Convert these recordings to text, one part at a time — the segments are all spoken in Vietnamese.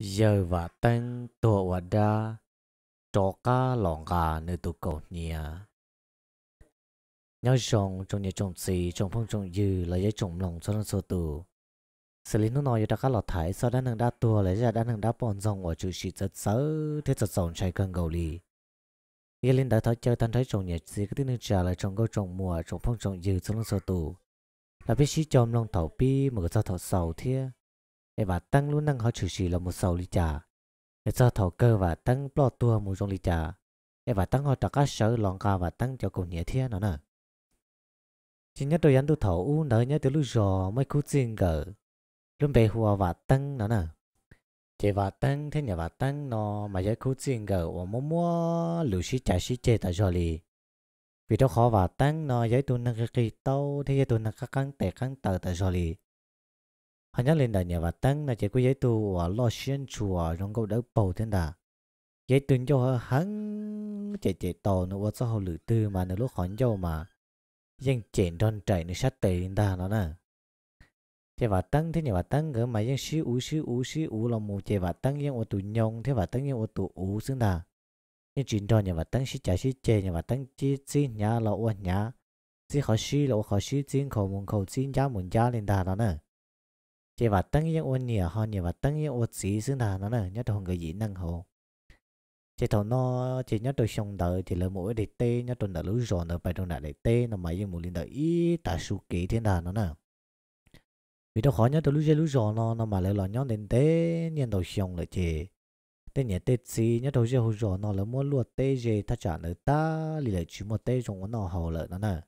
giờ và tên tổ và đa cho cá lòng gà nơi tổ cầu nhà nhớ chồng trong nhà chồng xì chồng phong chồng dư là giấy chồng lòng cho nó sơ tù xử lý nó nói đã cá lọt thái sau đã nâng đa tua lấy ra đã nâng đa bọn dòng ở chữ xịt rất xấu thế thật dòng chạy cân cầu lì yên linh đã thói chơi tan thấy chồng nhà xì cái tiếng nước lại chồng câu chồng mùa chồng phong chồng dư cho nó sơ tù là biết sĩ chồng lòng thảo pi mà cái sao thảo sầu thiê e và tăng luôn năng họ chủ sĩ là một sầu lý trà e cho thầu cơ và tăng bỏ tua một trong lý trà e và tăng họ trả các sở lòng ca và tăng cho cùng nhẹ thiên nó nè chỉ nhất đôi anh tu thầu u nở nhớ từ lúc rò mới cứu riêng gỡ, luôn bề hùa và tăng nó nè chỉ và tăng thế nhà và tăng nó mà giải cứu riêng gỡ và mua mua lưu sĩ trả sĩ chế tại rồi lì vì đó khó và tăng nó giải tu năng cái kỳ tâu thế giải tu năng các căng tệ căng tờ tại rồi lì họ nhắc lên đại nhà và tăng là chỉ có giấy tu ở lo xuyên chùa trong câu đỡ bầu thiên đà giấy tu cho họ hắn chạy chạy tàu nó qua sau lử tư mà nó lúc hòn cho mà dân chạy đòn chạy nó sát tệ ta nó nè chạy và tăng thế nhà và tăng cơ mà dân xí ú xí ú xí ú là một chạy và tăng dân ô tụ nhông thế và tăng dân ô tụ ú xứng đà nhưng chuyện đó nhà và tăng xí chạy xí chạy nhà và tăng chi chi nhà là ô nhà chỉ khó sĩ là khó sĩ chỉ khẩu muốn khẩu chỉ giá muốn giá lên ta nó nè chỉ và tăng những ôn nhiều hơn nhiều và tăng những ôn sĩ xứng thà nó là nhất là người gì năng hồ chỉ thầu nó chỉ nhất tôi xong đợi thì là mỗi để tê nhất tôi đã lú rồi nó phải trong đại để tê nó mà những một linh đợi ý ta su kỳ thiên đà nó nè vì đâu khó nhất tôi lú chơi lú rồi nó nó mà lại là nhóm đến tê nhân đầu xong là chế tê nhẹ tê xí nhất tôi chơi hồ rồi nó là muốn luộc tê gì ta trả nợ ta lì lại chỉ một tê dùng nó hầu lợi nó nè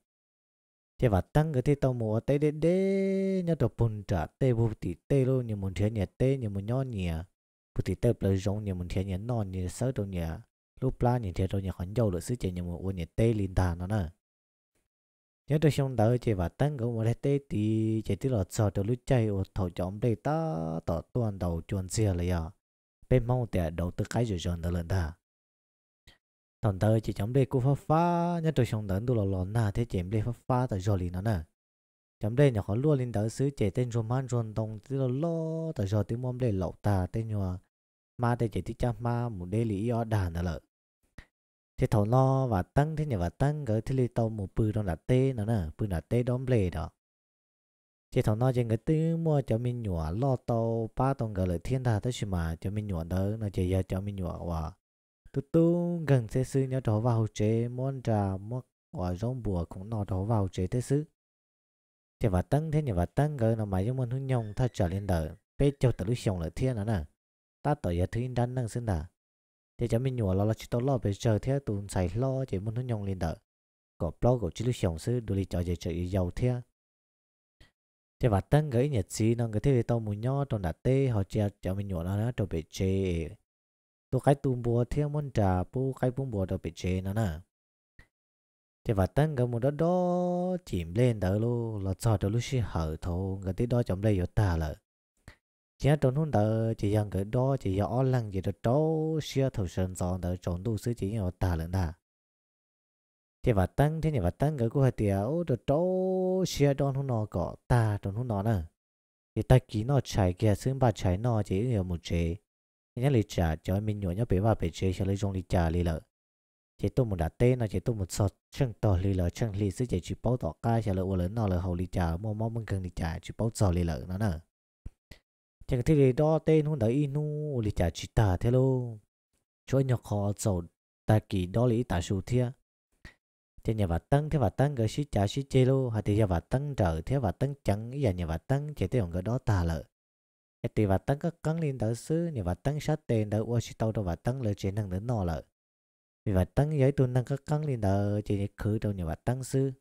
chế và tăng cái thế tàu mùa tê đê đê nhớ được bùn trả tê bù tì tê luôn như muốn thiên nhẹ tê như muốn nhon nhẹ bù tì tê bờ rong như muốn thiên nhẹ non như sớ đâu nhẹ lúc la như thế đâu nhẹ hòn dầu được sứ chế như muốn uốn nhẹ tê liên đà nó nè nhớ được xong đỡ chế và tăng cái mùa tê thì chế tí lọt sờ được lúc chạy ô thầu chọn đây ta tỏ toàn đầu chuồn xìa lại à bên mau tè đầu tư cái rồi chọn được lần ta tổng thời chỉ chấm đây cú pháp phá nhất tôi xong đến tôi lò lò na thế chém đây pháp phá tại rồi nó nè chấm đây nhà khó luôn lên tới xứ chế tên rồi man rồi đồng tí lò lò tại rồi tí mom đây lậu tà tên nhỏ ma đây chế tí cha ma một đây lý do đà nè lợ thế thầu lo và tăng thế nhà và tăng cái thế li tàu một bự đó đạt tê nó nè bự đạt tê đom lề đó thế thầu lo trên cái tư mua cho mình nhỏ lo tàu ba tàu cái lợi thiên tha tới mà cho mình nhỏ đỡ nó chỉ giờ cho mình nhỏ và tu tu gần thế sư nhớ đó vào chế môn trà mốt quả rong bùa cũng nọ đó vào chế thế sư thì và tăng thế nhỉ và tăng cái nó mà giống môn hướng nhông thay trở lên đời bé cho tự lúc xong lại thiên đó nè ta tỏ giờ thứ đan năng sinh đà thì cho mình nhổ lo là chỉ tao lo bây chờ thế tụi xài lo chế môn hướng nhông lên đời có blog của chỉ lúc xong sư đôi lý cho dễ trở giàu thế thì và tăng cái nhật gì nó cái thế tao muốn nho trong đặt tê họ chia cho mình nhổ nó nó trong về chế ตัวไก่ตุ่มบัวเที่ยวมันจ่าปูไก่ปุ่มบัวตัวไปเจนั่นน่ะเทว่าตั้งกับมันดอจิมเล่นเดอลูเราจอดเดอลูชิเหอทงกันที่ดอจอมเล่ยตาเลยเจ้าตัวนู้นเดอจะยังกับดอจะยังอ้อนลังจะดอเชื่อถูกเชิญจอนเดอจงดูซื้อจีนยตาเลยน่ะเทว่าตั้งเที่ยว่าตั้งกับกูเหตียวเดอดอเชื่อดอนหุ่นนอก็ตาดอนหุ่นนอเนอะยี่ตะกี้นอใช้แกซึ่งบาดใช้นอจะยังมุเจ nhớ lì trả cho mình nhớ nhớ bé bà bé chơi cho lấy dùng lì trả lì lợ chỉ tôi một đã tê nó chỉ tôi một sọt chân to lì lợ chân lì sẽ chỉ chỉ bao tỏ ca trả lợ ô lớn nó là hầu lì trả mua mua mừng cần lì trả chỉ bao sọt lì lợ nó nè chỉ cái thứ đó tên hôn đấy inu lì trả chỉ tả thế lô cho nhỏ khó sọt ta kỳ đó lý tả số thiệt thì nhà bà tăng thế bà tăng cái xí trả xí chê luôn, hay thì nhà bà tăng trợ thế bà tăng chẳng ý à, nhà bà tăng chỉ thấy ông cái đó tà lợ thì và tăng các cấn liên đó sư như và tăng sát tên đó Washington đó và tăng lời chuyện thằng đến nọ lợi vì và tăng giấy tuần năng các cấn liên đó chỉ như khử đâu như và tăng sư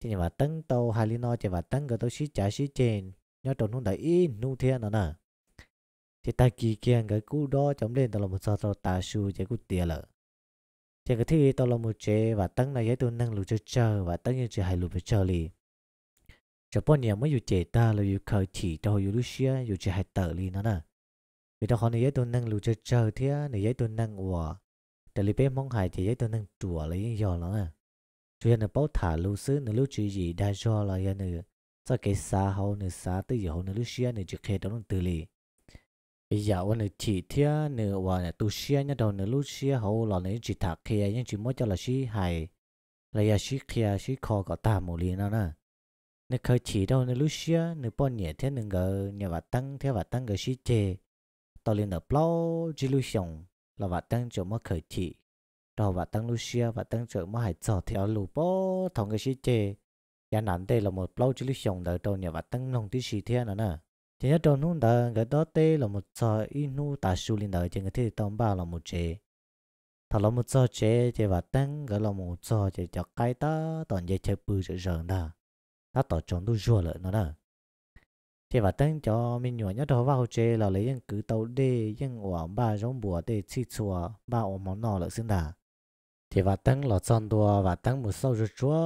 chỉ như và tăng tàu hai liên nó chỉ và tăng cái tàu xí trả xí trên nhớ trộn không đại ý nu thiên đó nè chỉ ta kỳ kiên cái cú đó chống lên tàu là một sao tàu ta su chỉ cú tiền lợi chỉ cái thi tàu là một chế và tăng này giấy tuần năng lụt chờ và tăng như chỉ hai lụt chờ liền bọn จะป้อนเนี่ยไม่อยู่เจตาเราอยู่เคยฉีดเราอยู่ลูเชียอยู่จะให้เตอร์ลีนั่นน่ะ vì đó họ này giấy tuần năng lưu chơi chơi thế này giấy tôi nâng hòa để lý bé mong hải thì giấy tôi nâng chùa lấy do nó à chủ nhân là bảo thả lưu sư nữa lưu chuyện gì đa do là giờ nữa cho cái xa hậu nữa xa tới giờ hậu nữa lưu xia nữa chỉ khai đó nó từ lý bây giờ ông này chỉ thế nữa hòa này, tu xia nhá đầu nữa lưu xia hậu là nữa chỉ thả kia nhưng chỉ mới cho là xí hải là giờ xí kia xí kho có ta một lý nó nè nên khởi chỉ đâu nên lúc xưa nên bọn nhẹ thế nên ngờ nhà vợ tăng theo vợ tăng cái gì chê tao liền ở plau chỉ lúc xong là vợ tăng chỗ mà khởi chỉ rồi vợ tăng lúc xưa vợ tăng chỗ mà hãy cho theo lù bó thằng cái gì chê nhà nản đây là một plau chỉ lúc xong đợi đâu nhà vợ tăng nông tí gì thế nữa nè chỉ nhớ đâu nung đợi cái đó tê là một giờ inu ta su liền đợi chỉ cái thế tao ba là một chế, thằng là một giờ chế chế vợ tăng cái là một giờ chế cho cái ta toàn dây chơi bự rộng đó nó tỏ chọn đu rùa lợi nó đó thì và tăng cho mình nhỏ nhất đó vào chơi là lấy những cứ tàu đê những quả ba giống bùa để chi chùa ba ổ món nọ lợi sinh đà thì và tăng là chọn đùa và tăng một sau rồi chúa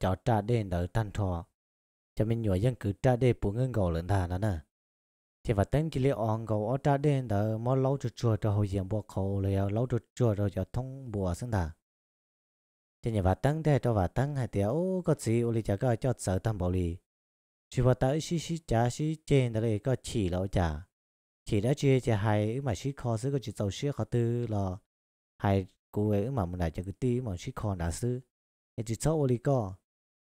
cho trả đê đỡ thanh thọ cho mình nhỏ những cứ trả đê bù ngân gầu lợi đà nó nè thì và tăng chỉ lấy ong gầu ở trả đê đỡ món lâu chuột chuột cho hồi diện bùa khổ lấy lâu chuột chuột rồi cho thông bùa sinh đà chỉ nhà vợ tăng thế cho vợ tân hay tiểu có gì uli chả có cho sợ tâm bảo lì chỉ vợ tới xí xí chả xí trên đó là có chỉ lỗ chả chỉ đã chia chả hay mà xí kho xứ có chỉ tàu xí khó tư là hay cố ấy mà mình lại chả cứ tí mà xí kho đã xứ nhà chỉ sau uli có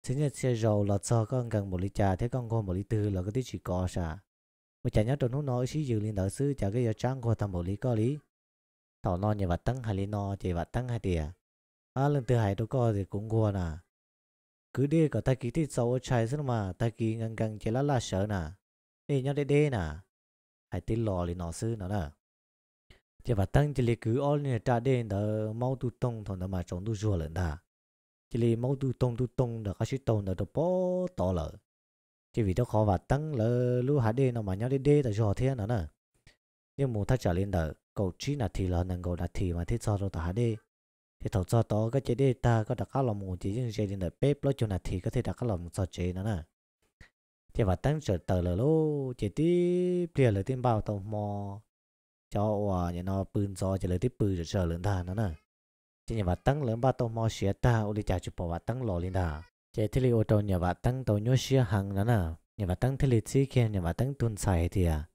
chính là xe rồi là cho con gần một ly trà thế con con một ly tư là cái tí chỉ có sa, mà chả nhớ trong lúc nói xí dự liên đạo sư chả cái giờ trang qua thăm bảo ly có lý thảo non nhà vợ tân hay lý no chỉ vợ tân hay tiền à lần thứ hai tôi có thì cũng qua nè à. cứ đi có ta ký thì sâu ở trái xí mà ta ký ngang ngang chế lá lá sợ nè đi nhau để đê nè hãy tin lò lì nó sư nó nè chỉ và tăng chỉ lì cứ ôn nè đê đó mau tu tông thằng mà chống tu rùa lần ta chỉ lì mau tu tông tu tông đó các sĩ tông đó đó bó to lợ chỉ vì đó khó và tăng lợ lưu hạ đê nó mà nhau để đê là rùa thế nó nè nhưng muốn thắt trả lên đó cầu trí là thì là năng cầu là thì mà thế sao rồi ta hạ đê thì thầu cho đó cái chế đi ta có đặt các lòng một chỉ những chế đi nợ bếp lối chỗ nào thì có thể đặt các lòng sao chế nữa nè thì và tăng trở tờ lửa lô chế đi bìa là tiền bao tàu mò cho ủa à, nhà nó bươn gió chế lửa tiếp bươn trở trở lớn thà nữa nè chế nhà và tăng lửa bao tàu mò xía ta ô đi trả chụp bỏ và tăng lò lên thà chế thì li ô tô nhà và tăng tàu nhớ xía hàng nữa nè nhà và tăng thì li chỉ khen nhà và tăng tuần xài thì à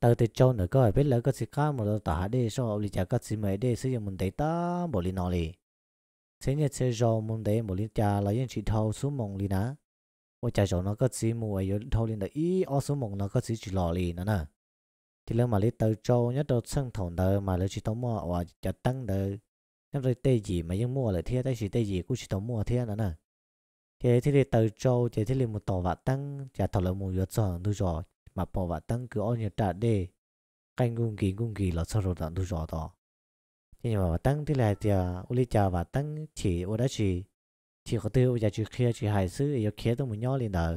tao tới cho nữa coi biết lỡ có gì khác mà tao đi so lì chả có gì mấy đi sử dụng mình thấy ta bỏ lì nó đi thế nhật sẽ rồi mình thấy bỏ lì chả là những chỉ thâu xuống mông lì nè ô chả cho nó có gì mua ấy thâu lì nó ý ô xuống mông nó có gì chỉ lò lì nè nè thì lúc mà lì tao cho nhất đầu sân thòng đời mà lỡ chỉ thâu mua và chả tăng đời nhất rồi tê gì mà nhưng mua lại thiệt đấy chỉ tê gì cũng chỉ thâu mua thiệt nè nè thì thế thì tao cho thì thế thì một tổ vạn tăng chả thầu là một giờ giờ tôi rồi mà bỏ và tăng cứ ôn nhà trả đề, canh cung kỳ cung kỳ là sau rồi tặng thu rõ to. nhưng mà tăng thì là thì ô lý cha và tăng chỉ ô đã chỉ chỉ có tiêu giờ chỉ kia chỉ hại sự yêu kia tôi muốn nhỏ lên đó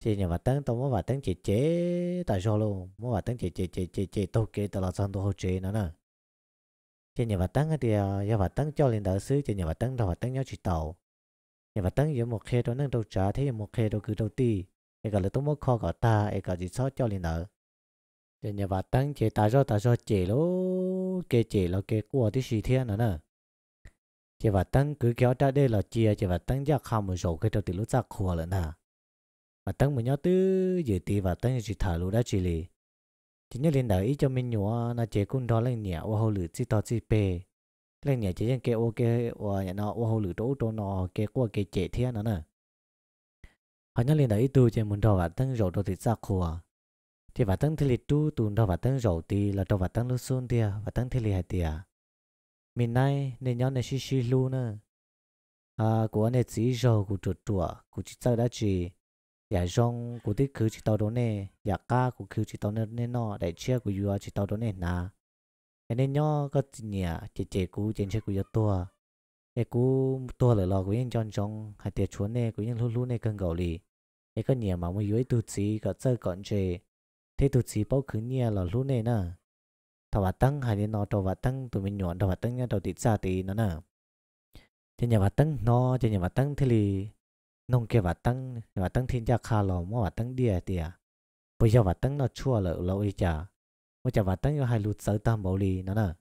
chỉ nhà và tăng tôi muốn và tăng chỉ chế tại sao luôn muốn và tăng chỉ chế chế chế chế tôi kể từ là sang tôi hỗ trợ nó nè chỉ nhà và tăng thì nhà và tăng cho lên đó sự chỉ nhà và tăng đâu và tăng nhau chỉ tàu nhà và tăng giờ một khi tôi năng đầu trả thế một khi tôi cứ đầu ti ai cả là tôi muốn kho cả ta ai cả chỉ sợ cho liền nợ cho nhà bà tăng chế ta cho ta cho chế lô kê chế lô kê của thì xì thiên nữa nè chế bà tăng cứ kéo ra đây là chia chế bà tăng giác không một số cái đầu tiên lúc giác khua là nè bà tăng một nhóm tư dự tì bà tăng chỉ thả lũ đã chỉ lì chỉ nhớ liền đợi ý cho mình nhúa nó chế cũng đó lên nhà ô hậu lử chỉ to chỉ bề lên nhà chế nhân kê ô kê ô nhà nó ô hậu lử đỗ đỗ nó kê của kê chế thiên nữa nè họ nhớ lên đấy tu trên muốn đầu và tăng rổ đồ thì ra khua thì và tăng thì lì tu tu đầu và tăng rổ thì là đầu và tăng lúc xuân thì và tăng thì lì hai thì mình nay nên nhớ nên xí xí lu nè. à của anh chỉ rổ của chuột chuột của chỉ sao đã chỉ giả dạ rong của tiết khứ chỉ tàu đó nè giả dạ ca của khứ chỉ tao nè nọ đại chia của vua chỉ tàu đó nè nà nên nhớ có gì nhỉ chế chế của trên chế của vua tua cái cú tua lại của những chọn trong hạt tiệt chuồn này của những lú lú này cần gạo cái cái nhà mà mới dưới tụt xí có chơi còn chê thế tụt xí bao khứ nhà là lú này nè thảo vật tăng hay nó thảo vật tăng tụi mình nhọn thảo vật tăng nha thảo tịt xa tí nó nè trên nhà vật tăng nó trên nhà vật tăng thì nông kia vật tăng vật tăng thiên gia kha lò mua vật tăng địa tìa bây giờ vật tăng nó chua lợ lâu đi chả bây giờ vật tăng có hai lụt sợi tam bảo lì nó nè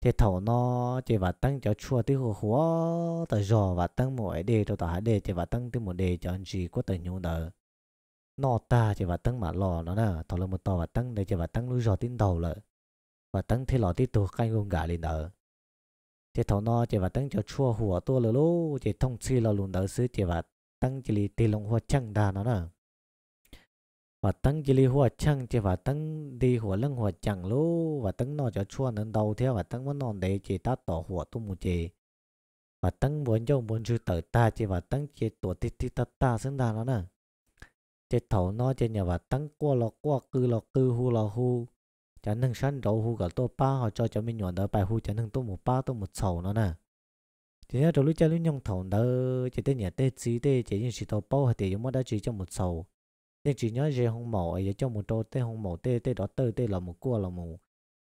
thế thầu nó chỉ và tăng cho chua tí hồ húa tờ giò và tăng mỗi đề cho tờ hai đề chỉ và tăng tí một đề cho anh chị có tờ nhung đờ nó ta chỉ và tăng mà lò nó nè thầu là một tờ và tăng để chỉ và tăng lúa giò tin đầu lợ và tăng thế lò tí tổ canh gồm gà lên đờ chỉ thầu nó chỉ và tăng cho chua hùa tua lơ lô chỉ thông chi lò luôn đỡ xứ chỉ và tăng chỉ lì tì lông hoa chăng đà nó nè và tăng chỉ li hoa chăng chỉ và tăng đi hoa lăng hoa chẳng lô và tăng nó cho chua nên đầu theo và tăng vẫn non để chỉ ta tỏ hoa tu mu chỉ và tăng muốn cho muốn chữ tới ta chỉ và tăng chỉ tổ tít tít ta ta sinh ra nó nè chỉ thầu nó chỉ nhà và tăng qua lọ qua cư lọ cư hu lọ hu cho nên sẵn đầu hu cả tô ba họ cho cho mình nhọn đỡ bài hu cho nên tô một ba tô một sầu nó nè chỉ nhớ đầu lúc cha lúc nhong thầu đỡ chỉ tên nhà tê chí tê chỉ những sự thầu bao hay tiền một mới đã chỉ cho một sầu nên chỉ nhớ gì không mổ ấy cho một trâu tê không mổ tê tê đó tê tê là một cua là một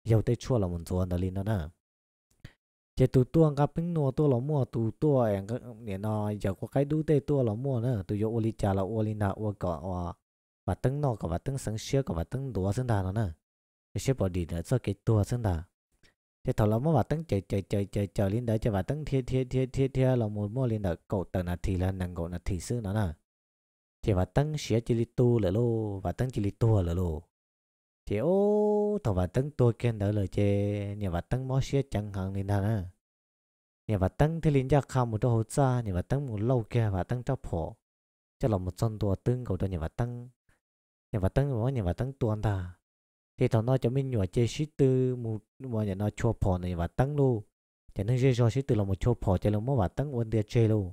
dầu tê chua là một số đó lên đó nè chỉ tụ tuang gặp những nô tua là mua tụ tua em các nè nó giờ có cái đu tê tua là mua nữa tụ vô oli cha là vô oli na vô cả và tưng nọ cả và tưng sáng xưa cả và tưng đùa sinh đà đó nè cái xếp bỏ đi nữa sau cái tua sinh đà thế thầu là mua và tưng chạy chạy chạy chạy chạy lên đấy cho và tưng thiệt thiệt thiệt thiệt thiệt là một mua lên đó cậu tờ là thì là nàng cậu là thị sư nó nè thì và tăng xía chỉ lít tu lỡ lô và tăng chỉ lít tu lỡ lô thì ô thọ và tăng tu khen đỡ lời chê nhà và tăng mó xía chẳng hạn nên nè nhà và tăng thì linh gia khao một đôi hồ xa nhà và tăng một lâu kia và tăng cho phổ cho lòng một chân tu tương cầu cho nhà và tăng nhà và tăng mà nhà và tăng tuần ta thì thằng nói cho mình nhỏ chơi xí tư một mà nhà nó chua phò này và tăng luôn cho nên chơi cho xí tư là một chua phò cho lòng một và tăng vấn đề chơi luôn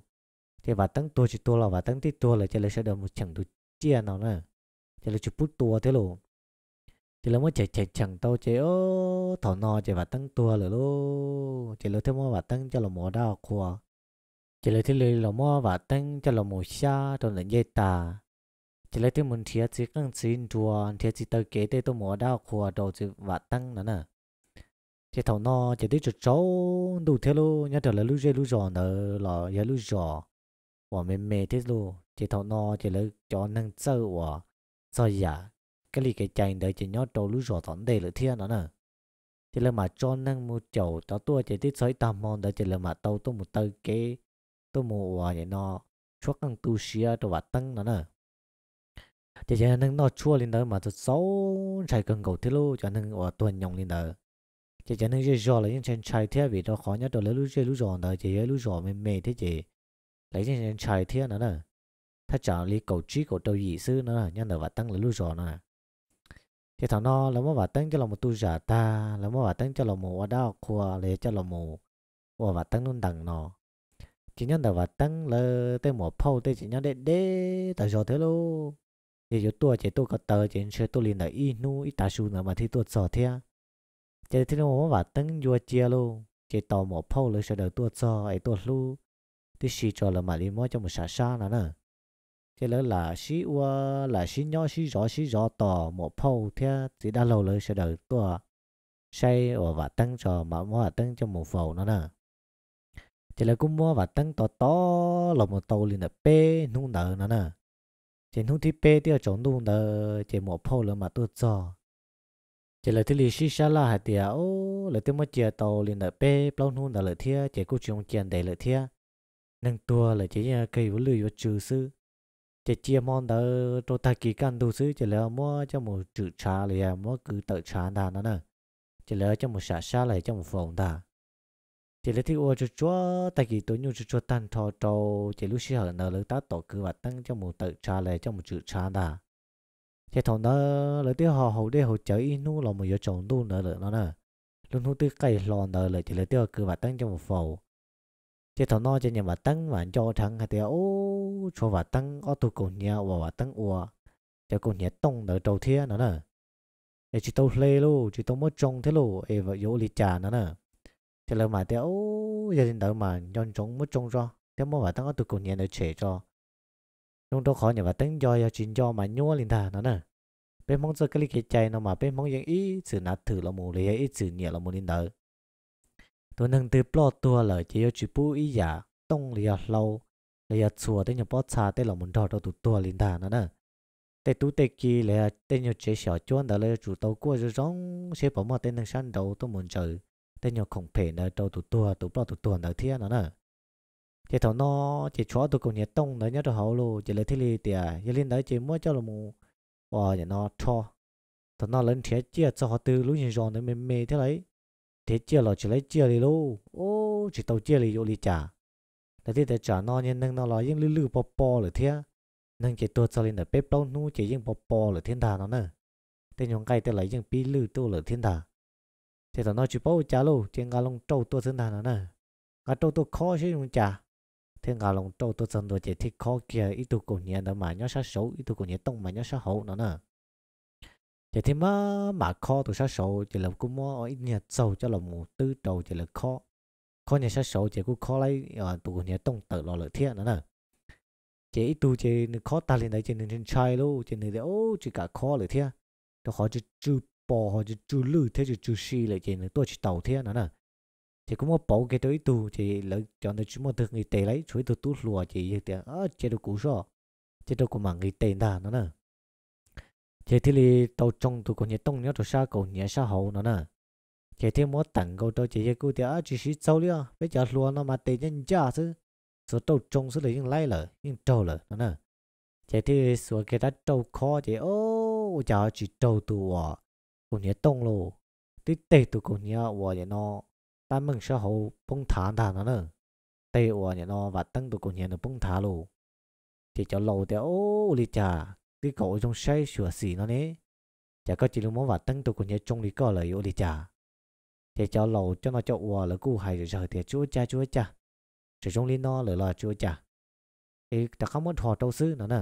thế và tăng tua chỉ tua là và tăng tí tua là chỉ là sẽ được một chẳng đủ chia nào nè chỉ là chụp tua thế luôn chỉ là mới chạy chạy chẳng tao chạy ô thọ nọ chỉ và tăng tua rồi luôn chỉ là thêm mà và tăng cho là mỏ đau khua chỉ là thế là mua và tăng cho là mỏ xa trong lần dây tà chỉ là thế mình thiệt chỉ cần xin tua thiệt chỉ tao kế tới tôi mỏ đau khua đầu chỉ và tăng nữa nè chỉ thọ nọ chỉ đi chụp cháu đủ thế luôn nhớ trở lại lưu dây lưu giò nữa là giờ lưu giò 我们每天路 chỉ thọ no chỉ lấy cho năng sơ của sao giả cái lý cái chạy đấy chỉ nhớ trâu lũ rò tận đây thiên đó nè chỉ là mà cho năng mua chầu cho tôi chỉ tiết sới tam môn đấy chỉ là mà tàu tôi một tơ kế tôi mua hòa vậy nó chuốc ăn tu sửa cho vật tăng đó nè chỉ chỉ năng nó chua lên đó mà tôi xấu chạy cần cầu thiết lu cho năng hòa tuần nhộng lên đó chỉ chỉ năng chỉ rò là những chuyện chạy theo vì nó khó nhất đó lấy lũ chơi lũ rò đó chỉ lũ rò mềm mềm thế chỉ lấy trên trời thiên nữa nè ta chọn lý cầu trí của đầu dị sư nữa nhân là và tăng là lưu rõ nè thì thằng nó là mà và tăng cho là một tu giả ta là mà và tăng cho là một ở đó khoa lấy cho là một ở và tăng luôn đằng nó chỉ nhân là và tăng là tên một phâu tên chỉ nhân đệ đệ ta rõ thế luôn thì chỗ tua chỉ tua có tờ chỉ chơi tua liền là y nu y ta su nữa mà thì tua sợ thế chỉ thế nó mà và tăng vua chia luôn chỉ tò một phâu lấy sẽ đầu tua sợ ấy tua luôn thì xì cho là mà đi mua cho một xa xa nữa nè thế là là xí ua là xí nhỏ xí rõ xí rõ tỏ một phâu thế thì đã lâu rồi sẽ đợi tôi xây ở và tăng cho mà mua và tăng cho một phâu nữa nè thế là cũng mua và tăng to to là một tàu liền là p nung nợ nữa nè thế nung thì p thì ở chỗ nung nợ chỉ một phâu là mà tôi cho thế là thứ lì xí xa là hạt tiệt ô là thứ mà chia tàu liền là p bao nung nợ là thiệt chỉ cũng chung tiền đấy là thiệt nâng tua là chỉ à, cây vũ lười vô trừ sư chỉ chia món đó cho ta kỳ căn đồ sư chỉ là mua cho một chữ trà là mua cứ tự trà đà nó nè chỉ là cho một xả xa lại cho một phòng đà chỉ là thì ô cho chúa ta kỳ tối nhu cho chúa tan thọ trâu chỉ lúc xí hở lỡ ta tổ cứ và tăng cho một tự trà lại cho một chữ trà đà chỉ thằng đó lỡ tí họ hậu đi hậu chở inu là một giờ chồng đu nở lỡ nó nè luôn hút tí cây lò nở lỡ chỉ là tiêu cứ và tăng cho một phòng thế thằng nó cho nhà bà tăng mà cho thằng hay theo ô cho bà tăng ô tu cổ nhà và bà tăng ủa cho cổ nhà tông đỡ đầu thế nữa nè để chỉ tao lê luôn chỉ tao mất trông thế luôn e vợ yếu lịch trả nữa nè thế là mà ô giờ thì đỡ mà nhon trống mất trông cho thế mà bà tăng ô tu cổ nhà để trẻ cho lúc đó khó nhà bà tăng do chính do mà nhua lên thà nữa nè bên mong giờ cái lý cái chạy nó mà bên mong những ý sự nát thử là mù lấy ý sự nhẹ là mù lên đỡ ตัวนึงตือปลอดตัวเลยจะยจูปูอีหยาต้องเลียเราเลียชัวได้ยังปอดชาได้หลอมันดอดตัวตัวลินดานั่นน่ะแต่ตัวเต็กีเลยได้ยังเจียวจวนแต่เลยจูตัวกัวจะร้องเชฟผมว่าได้ยังชั้นเดาตัวมันเจอได้ยังคงเพนได้ตัวตัวตัวตัวปลอดตัวตัวเดาเทียนั่นน่ะจะถอนนอจะชัวตัวกูเนี่ยต้องเลยเนี่ยตัวเขาลูจะเลยที่ลีเตียจะเล่นได้จะมั่วเจ้าละมูว่าอย่างนอชัวถอนนอเล่นเทียเจียจะหอตือรู้ยังรอนได้เมย์เท่าไหร่ thế chia lo chỉ lấy chia đi lô ô chỉ tàu chia đi vô đi trả là thế để trả nó nhân nâng nó lo những lư lư bò bò rồi thế nâng chỉ tôi sau lên để bếp đâu nu chỉ những bò bò rồi thiên đà nó nè tên nhóm cây tên lại những pi lư tôi rồi thiên đà thế là nó chỉ bao trả lô trên ngà long trâu tôi thiên đà nó nè ngà trâu tôi khó chứ không trả thế ngà long trâu tôi dân tôi chỉ thích khó kia ít tôi cổ nhẹ đó mà nhớ sao xấu ít tôi cổ nhẹ tông mà nhớ sao hậu nó nè chỉ thì mà mà kho tụ sát sổ chỉ là cũng mua ở nhà sâu cho là một tư đầu chỉ là kho kho nhà sát sổ chỉ cũng kho lấy ở ờ, tụ nhà tông tự lo lợi thiện nữa nè chỉ ít tụ chỉ kho ta lên đấy chỉ nên trai luôn chỉ nên ô chỉ cả kho lợi thiện cho họ chỉ chú bỏ, họ chỉ chú lư thế chỉ chú xì lại chỉ nên tôi chỉ tàu thiện nữa nè chỉ cũng mua bảo cái đối tụ chỉ lợi chọn được chúng mua được người tệ lấy chuối tụ tụ lùa chỉ tiền à chỉ được cú sọ chỉ được của mà người tệ đàn nữa nè chế thì li tàu trong tụ còn nhớ tông nhớ tụ sa còn nhớ sa hậu nó nè chế thì muốn tặng câu tàu chế chế cụ thì à chỉ xí sâu đi à bây giờ luôn nó mà tệ nhân cha chứ số tàu trong số đấy nhưng lấy lợ nhưng trâu lợ nó nè chế thì số cái đó trâu khó chế ô giờ chỉ trâu tụ à còn nhớ tông luôn tí tệ tụ còn nhớ à vậy nó ta mừng sa hậu bông thả thả nó nè tệ à vậy nó và tăng tụ còn nhớ nó bông thả luôn thì cho lâu thì ô li chả tí cậu trong say sửa xì nó nè, chả có chỉ lúc muốn vào tăng tụ của nhà trong đi có lời ô đi chả thế cho lầu cho nó cho ua là cụ hài rồi giờ thì chúa cha chúa cha rồi trong lý nó lời là chúa cha thì ta không muốn họ đâu xứ nó nè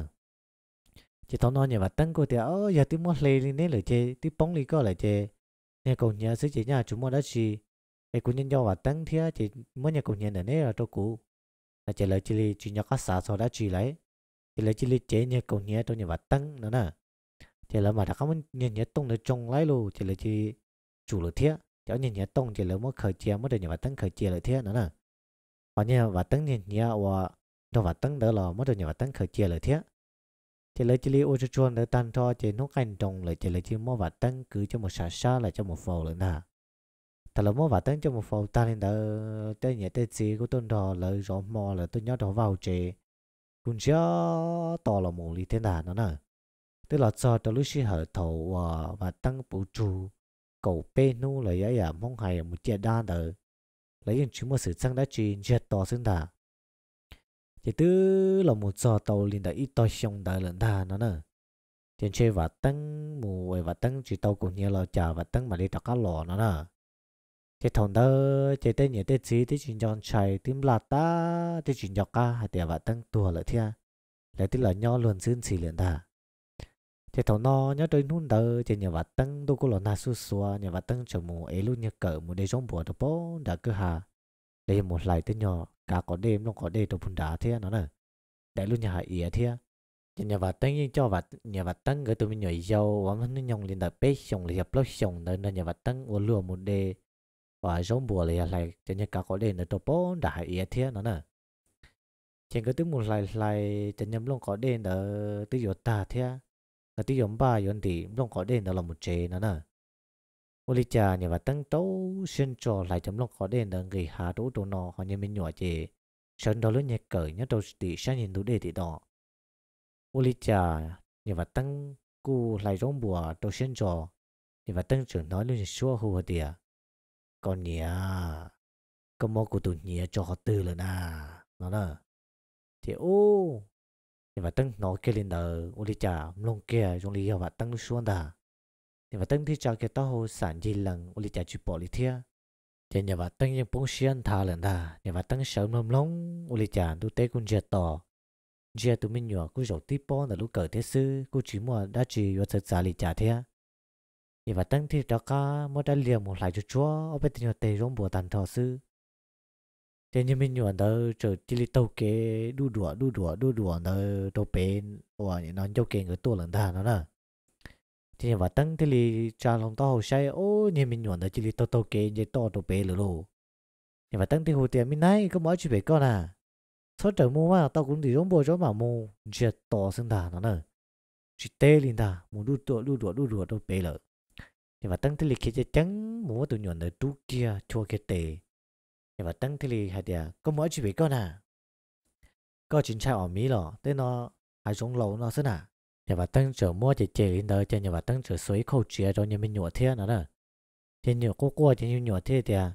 chỉ thấu nó nhà và tăng cô thì ơ giờ tôi muốn lê lên lời chê tôi bóng đi có lời chê nhà cậu nhớ sư chỉ nhà chúng muốn đó gì, thì cũng nhân cho và tăng thì chỉ muốn nhà cậu nhà ở nế là trâu cũ là chỉ lời chỉ lý chỉ nhớ các xã sau đã chỉ lấy thì là chỉ lấy chế nhẹ cầu nhẹ trong nhà vật tăng nữa nè thì là mà đã có mình nhẹ nhẹ tông nó trong lái luôn thì là chỉ chủ lực thiết cháu nhẹ nhẹ tông thì là mới khởi chế mới được nhà vật tăng khởi chế lại thiết nữa nè còn nhà vật tăng nhẹ nhẹ và nó vật tăng đó là mới được nhà vật tăng khởi chế lại thiết thì là chỉ lấy ô cho để tăng cho thì nó canh trồng lại thì là chỉ mua vật tăng cứ cho một sả sa là cho một phò lại nè thật là mua vật tăng cho một phò ta nên đỡ tới nhẹ tới gì của tôi đò là rõ mò là tôi nhớ đó vào chế cũng chưa to là một lý thế nào nữa nè tức là cho cho lúc xí hở thầu và và tăng bù trụ cầu bê nu là ấy à mong hay một chia đa đỡ lấy những chúng mà sự sang đã chỉ chia to xứng đà thì tư là một giờ tàu liên đại ít to xong đại lần đà nó nè tiền chơi và tăng mù và tăng chỉ tàu cũng như là chờ và tăng mà đi đặt cá lò nó nè chỉ thằng đó chỉ tên nhiều tên gì tên chuyện chọn chạy tìm lạt ta tên chuyện nhọc ca hay để bạn tăng tuổi lại thia lại tới là nhau luôn xuyên xì liền ta chỉ thằng nó nhớ tới nút đó chỉ nhiều bạn tăng đâu có lo na su xua nhiều bạn tăng chờ mù ấy luôn nhớ cỡ mù để trong bùa đó bố đã cứ hà để một lại tên nhỏ cả có đêm nó có đêm đồ bùn đá thia à nó nè để luôn nhà ỉa thia chỉ à. nhiều bạn tăng cho bạn nhiều bạn tăng cái tụi mình nhảy dâu và mình nhong liền đợi bế xong liền lập lối xong nên nhiều bạn tăng uốn lùa một đề và giống bùa này lại trên nhà cả có đến ở top bốn đã hay ý thế nó nè trên cái thứ một lại lại trên nhầm luôn có đến ở tư yếu ta thế ở tư yếu ba yếu thì luôn có đến ở là một chế nó nè ô lý cha nhà và tăng tấu xuyên trò lại chấm luôn có đến ở người hà đỗ đồ nọ họ như mình nhỏ chế sơn đó lớn nhẹ cởi nhớ đầu thì sáng nhìn đủ đề thì đó ô lý cha nhà và tăng cu lại giống bùa đồ xuyên trò nhà và tăng trưởng nói luôn xua hùa tiệt con nhía con mò của tụi nhía cho họ tư lên nà, nó nè, thì ô thì mà tăng nó kia lên đầu ô đi chả lông kia trong lý do và tăng xuống đà thì mà tăng thì chả cái tao hồ sản gì lần ô đi chả chụp bỏ đi thia thì nhà và tăng những bông xiên thà lần đà nhà và tăng sớm lông lông ô đi chả tụi tế cũng dệt tỏ giờ tụi mình nhỏ cũng giàu tiếp bón là lúc cởi thế sư cũng chỉ mua đã chỉ vào thật giả lý trả thế thì và tăng thì đó cả một đã liều một lại cho chúa ở bên tình tề rong bùa tàn thọ sư thế nhưng mình nhuận đó trở chỉ li tàu kế đu đùa đu đùa đu đùa đó đâu bên và nó cho kế người tua lần ta nó nè Thế nhưng và tăng thì li cha lòng to hồ say ô nhưng mình nhuận đó chỉ li tàu tàu kế như to đâu bên lừa lù thì và tăng thì hồ tiền mình nay có mỗi chuyện về con à thôi trời mua mà tao cũng thì rong bùa cho mà mua chuyện to xưng ta nó nè chỉ tê liền ta muốn đu đùa đu đùa đu đùa đâu bên lừa thì và tăng thế lì kia trắng múa tụ nhọn ở trú kia cho cái tệ thì và tăng thế lì hay địa có mỗi chỉ biết con nè à? có chính sách ở mỹ rồi tên nó hay xuống lầu nó thế nào thì và tăng trở mua chỉ chỉ lên đời cho nhà và tăng trở suối khâu chia cho nhà mình nhựa thế nữa đó thì nhựa cô qua thì nhựa thế thì à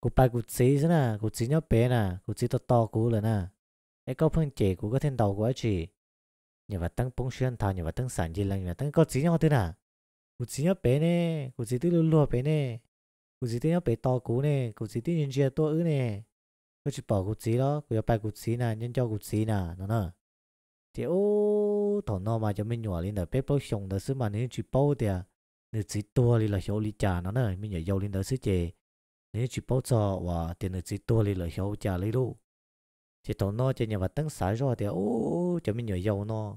cô bài cô chỉ thế nào cô chỉ nhau bé nè cô chỉ to to cú rồi nè ấy có phân chỉ cô có thêm đầu của chị nhà và tăng bông xuyên thao nhà và tăng sản gì là nhà tăng có chỉ nhau thế nào cụ chỉ nhớ bé nè cụ chỉ tự lùa lùa bé nè cụ chỉ tự nhớ bé to cú nè cụ chỉ tự nhân chia to ứ nè cứ chỉ bỏ cụ chỉ đó cụ phải cụ chỉ nè nhân cho cụ chỉ nè nó nè thì ô thằng nó mà cho mình nhỏ lên đời, bé bao sống đời xứ mà nếu chỉ bao thì nếu chỉ to thì là hiểu lý trả nó nè mình nhỏ giàu lên đời xứ chè nếu chỉ bao cho và thì nếu chỉ to thì là hiểu trả lấy luôn thì thằng nó cho nhà vật tăng sải rồi thì ô cho mình nhỏ giàu nó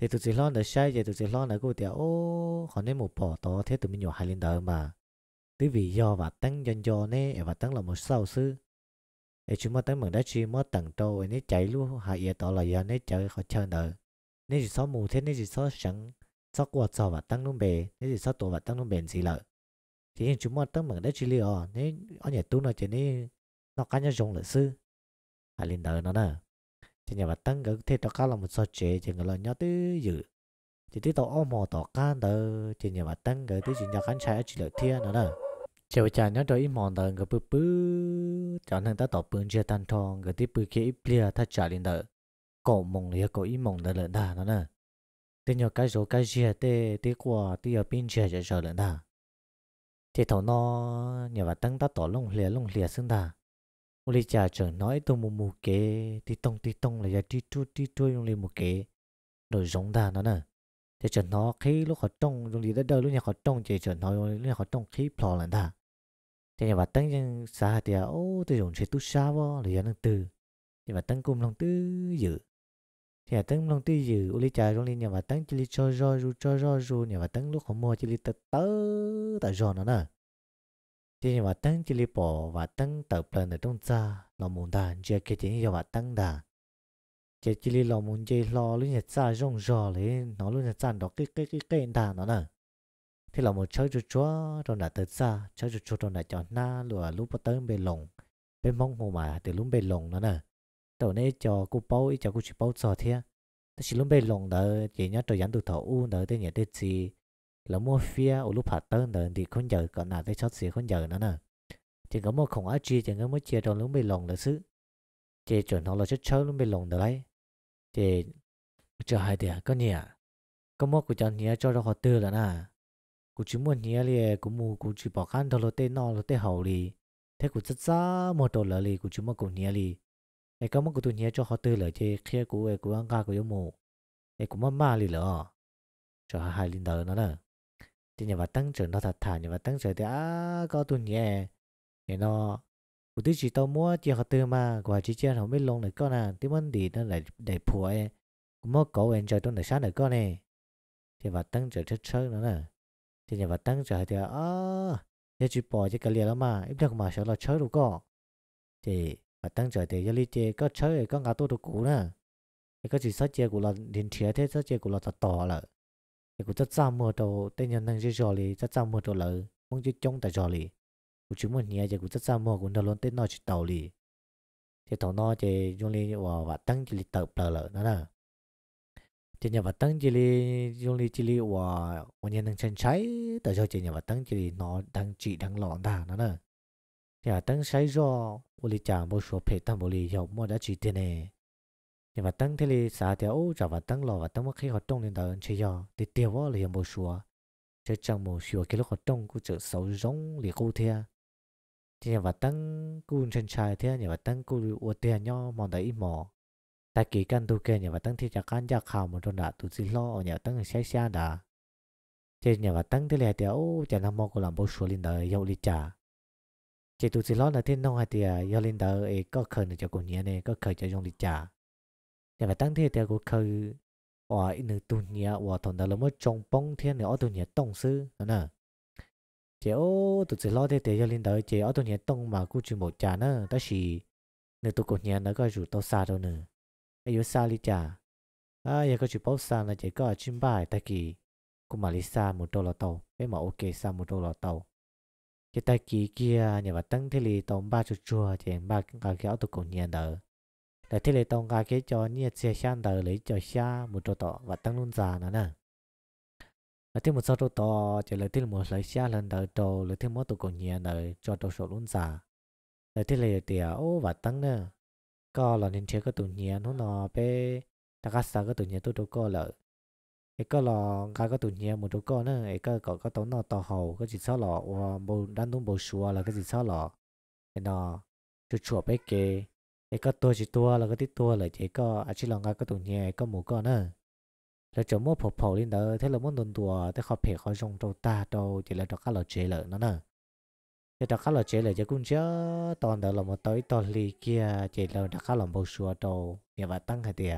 thì tụi chị lo nữa sai vậy tụi chị lo nữa cô tiểu ô họ nên một bỏ to thế tụi mình nhỏ hai lên đời mà tí vì do và tăng dân do nè và tăng là một sau sư để chúng ta tăng mừng đã chi mất tầng trâu nên chạy luôn hạ yên đó là giờ nên chạy họ chờ đợi, nên chỉ số mù thế nên chỉ số sẵn số qua cho và tăng luôn bề nên chỉ số tổ và tăng luôn bền gì lợi thì nên chúng ta tăng mừng đã chi liều ờ, nên ở nhà tu nó chỉ nên nó cá nhân dùng lợi sư hai lên đời nó nè chỉ nhà bà tăng cái thế đó cá là một số chế chỉ người lo nhớ tứ dự chỉ tới tàu ôm mò tàu cá đó chỉ nhà bà tăng cái tới chỉ nhà khán trái chỉ lợi thiên nữa đó chiều chả nhớ đôi mòn đó người bự bự cho nên ta tàu bưng chia tan thong người tiếp bự kia plia ta trả lên đó cổ mông liền cổ ý mông đó lợn đà nó nè thế nhớ cái số cái gì thế thế qua thế ở bên chia sẽ sợ lợn đà thế thầu nó nhà bà tăng ta tàu lông lìa lông lìa xưng đà một lý cha trở nói tôi một mù kế tí tông tí tông là giờ tí chui tí chui trong lý mù kế rồi giống ta nó nè thế trở nó khi lúc họ trong trong lý đã đỡ lúc nhà họ trong chỉ trở nó lúc nhà họ trong khi plò là ta thế nhà bà tăng nhưng xa thì ô tôi dùng sẽ tu xa vô là giờ nó từ nhà bà tăng cùng lòng tư dự thì nhà tăng lòng tư dự lý cha trong lý nhà bà tăng chỉ lý cho cho ru cho cho ru nhà bà tăng lúc họ mua chỉ lý tớ tớ tại rồi nó nè chỉ mà tăng chỉ bỏ và tăng tập lên ở trong xa là muốn ta chỉ cái chỉ cho và tăng đà chỉ chỉ li là muốn chỉ lo lúc nhật xa rong rò lấy nó luôn nhật xa đó cái cái cái cái đà nó nè thì là một chơi chút chúa trong đã tới xa chơi chút chúa trong đã chọn na lùa lúc bắt tới bên lồng bên mong hồ mà từ lúc bên lồng nó nè tàu này cho cô bao ý cho cô chỉ bao sò thế ta chỉ lúc bên lồng đó chỉ nhớ trời dẫn từ thầu u đó tới nhật tới gì là mua phía ở lúc phát tân đó thì con giờ còn nào tới chót xí con giờ nữa nè chỉ có một khổng á chi chỉ có một chia trong lúc bị lồng là xứ chỉ chuẩn họ là chết chơi lúc bị lồng đó đấy chỉ chờ hai tiền có nhỉ có một của chàng nhỉ cho ra họ tư là nè cụ chỉ muốn nhỉ là cụ mù cụ chỉ bỏ khăn thôi là tê no là tê hậu đi thế cụ rất xa một đồ là đi cụ chỉ muốn cụ nhỉ đi ai có một cụ tu nhỉ cho họ tư là chỉ khi của ấy của anh gà của yêu mù ai cũng mất ma đi lỡ cho hai linh đời nó nè thì nhà và tăng trưởng nó thật thà nhà và tăng trưởng thì à có tuần nhẹ thì nó cụ tí chỉ tao mua chia học tư mà quả chỉ chia không biết lông được con à tí mân đi nó lại để phùa ấy cũng mất cổ em chơi tôi này sáng này con này thì và tăng trưởng chất sớm nữa nè thì nhà và tăng trưởng thì à giờ chỉ bỏ chỉ cái liền lắm mà ít nhất mà sẽ là chơi được con, thì và tăng trưởng thì giờ đi chơi có chơi có ngã tôi được cũ nè cái chỉ sát chơi của là điện thiệt thế sát chơi của là thật to rồi thì cũng rất xa mùa đầu tên nhân năng chơi trò lì rất xa mùa đầu lỡ mong chơi chống tại trò lì cũng chúng mình nhớ thì cũng rất xa mùa cũng đầu luôn tên nó chơi tàu lì thì thằng nó thì dùng lì và và tăng chỉ lì tàu lỡ lỡ đó nè thì nhà và tăng chỉ lì dùng lì chỉ lì và và nhân năng chân cháy tại cho chỉ nhà và tăng chỉ lì nó đang chỉ đang lọn ta đó nè thì à tăng cháy do uli chả một số phê tam uli hiểu mua đã chỉ tiền này nhưng mà tăng thế li xã thì ô trả và tăng lò và tăng mất khi họ trông lên đời chơi giờ thì tiêu vó là hiện bộ sủa chơi chẳng bộ sủa cái lúc họ trông cũng chữ xấu giống lì cô thea thì nhà và tăng cũng chân trai thea nhà và tăng cũng ô tiền nhau mòn đấy mỏ. tại kỳ căn tu kia nhà và tăng thì chả căn gia khảo một trong đã tu sĩ lo ở nhà tăng xe xe đã thì nhà và tăng thế li thì ô chả làm mò cũng làm bộ sủa lên đời giàu lịch trả chỉ tu sĩ lo là thiên nông hay thì giàu lên đời ấy có khởi được cho cùng nhé này có khởi cho dùng lịch trả แต่ว่าตั้งที่แต่กูเคยว่าอีนึงตุนเนี่ยว่าตอนนั้นเราไม่จงป้องเทียนเนี่ยอ๋อตุนเนี่ยต้องซื้อนั่นน่ะเจ้าตุจะรอได้แต่ยาลินเดอเจ้าตุนเนี่ยต้องมากูจูหมดจานะแต่สิเนี่ยตุกเนี่ยนะก็อยู่ตัวซาตัวนึงอายุซาลิจ่าอ่าอยากก็จูป๊อปซานะเจ้าก็ชิมบ่ายตะกี้กูมาลิซาหมดตัวเราโตเอ้มาโอเคซาหมดตัวเราโตจะตะกี้เกียเนี่ยว่าตั้งที่ลีตอนบ้าชัวๆเจ้าบ้าก็เกี่ยวตุกเนี่ยเดอ để thế này tông cái cho nhiệt xe sang đời lấy cho xa một chỗ tọ và tăng luôn già nữa nè lấy thêm một số chỗ tọ chỉ lại thêm một lấy xa lần đời trầu lấy thêm một tụ cổ nhẹ đời cho trầu số luôn già lấy thế này thì ô và tăng nè có là nên chơi cái tụ nhẹ nó nó bé ta cắt sao cái tụ nhẹ tôi chỗ co lợi cái có là gà cái tụ nhẹ một chỗ co nữa cái có có cái tàu nó tàu hầu cái gì sao lọ và bồ đan đúng bồ xua là cái gì sao lọ nó chuột chuột bé kê ไอ้ก็ตัวจีตัวแล้วก็ที่ตัวเลยไอ้ก็อาชีพลองก็ตรงเนี้ยก็หมูก็นะแล้วจะมั่วผอๆนี่เด้อถ้าเรามั่วโดนตัวแต่เขาเพ่เขาชงตัวตาโตจะเราจะข้าเราเจเลยนั่นน่ะจะจะข้าเราเจเลยจะกุ้งเจ้าตอนเดี๋ยวเรามาต่อยตอนลีเกียจะเราจะข้าเราบูชัวโตเนี่ยว่าตั้งให้เดีย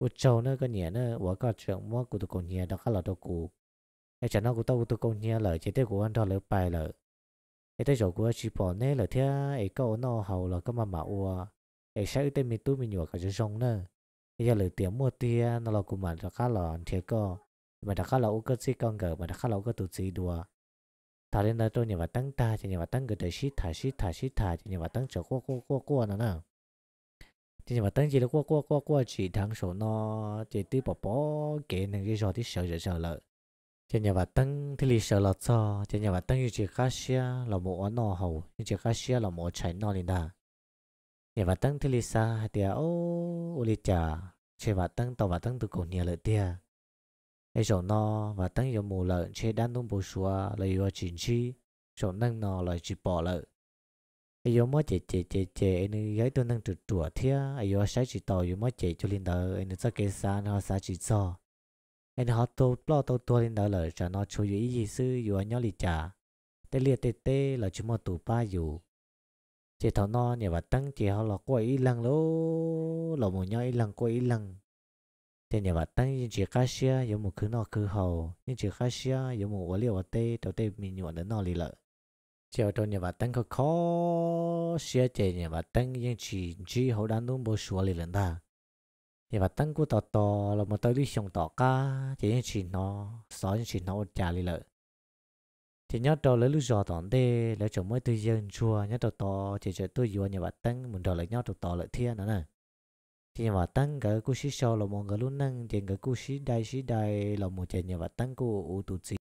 อุจโจเนก็เนี่ยเนว่าก็เชิงมั่วกูตัวกูเนี่ยจะข้าเราตัวกูไอ้ฉันเอากูตัวกูตัวกูเนี่ยเลยจะได้กูวันทอเลยไปเลย ấy tới rồi của chỉ bỏ nè là thế ấy câu nó hầu là cái mà mà ua ấy sẽ tới mình tu mình nhua cái chỗ sông nữa bây giờ lời tiếng mua tiền nó là cũng mà đặc khá là thế co mà đặc khá là ô cơ sĩ con gở, mà đặc khá là ô cơ tụt sĩ đùa thà lên đó tôi nhà bà tăng ta thì nhà bà tăng cái để sĩ thả sĩ thả sĩ thả thì nhà bà tăng chỗ qua qua qua qua nữa nè thì nhà bà tăng chỉ là qua qua qua qua chỉ thằng số nó chỉ tí bỏ bỏ kể nên cái rồi tí sợ sợ sợ lợi chỉ nhà bà tăng thì lịch sử là cho chỉ nhà bà tăng như chỉ cá xia là một ăn nò hầu như chỉ cá xia là một chảy nò liền đà nhà bà tăng thì lịch sử hay tiệt ô ô lì chả chỉ bà tăng tàu bà tăng từ cổ nhà lợi tiệt ai sầu nò bà tăng giờ mù lợn chỉ đan tung bổ xua là yêu chín chi sầu năng nò là chỉ bỏ lợn ai yêu mới chè chè chè chè anh ấy gái tôi năng trượt trượt thiệt ai yêu sai chỉ tàu yêu mới chè cho liền đờ anh ấy sao kê xa nó sao chỉ cho anh họ tô lo tô tô lên đó là cho nó cho chú ý gì sư dù anh nhỏ lì trả tê liệt tê tê là chúng mà tụ ba dù chỉ thảo nó nhà bà tăng chỉ họ là quay ý lăng lô là một nhỏ ý lăng quay ý lăng thế nhà bà tăng những chỉ cá xia giống một cứ nó cứ hầu những chỉ cá xia giống một quả liệu tê đầu tê mình nhuận đến nó lì chỉ ở trong nhà bà tăng có khó xia chỉ nhà bà tăng những chỉ chỉ họ đang đúng bố xua lì lần ta thì bà tăng của tò to, là một tới đi xong tò ca chỉ những chuyện nó xóa những chuyện nó trả lì lợi thì nhớ trò lấy lúc giò tỏn đê lấy chỗ mới tư dân chua nhớ trò to, chỉ cho tôi vừa nhà bà tăng muốn trò lấy nhớ trò to lại thiên nữa nè thì nhà bà tăng cái cú sĩ sau là một người luôn năng thì cái cú sĩ đại sĩ đại là một trẻ nhà bà tăng cú ủ tụt